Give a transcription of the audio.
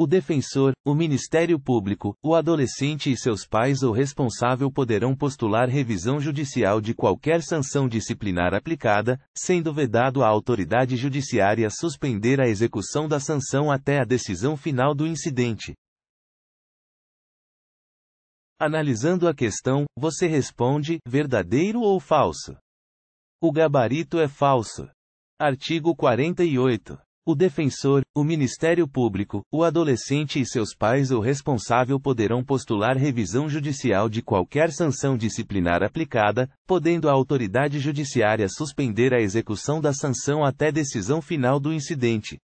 O defensor, o Ministério Público, o adolescente e seus pais ou responsável poderão postular revisão judicial de qualquer sanção disciplinar aplicada, sendo vedado à autoridade judiciária suspender a execução da sanção até a decisão final do incidente. Analisando a questão, você responde: verdadeiro ou falso? O gabarito é falso. Artigo 48. O defensor, o Ministério Público, o adolescente e seus pais ou responsável poderão postular revisão judicial de qualquer sanção disciplinar aplicada, podendo a autoridade judiciária suspender a execução da sanção até decisão final do incidente.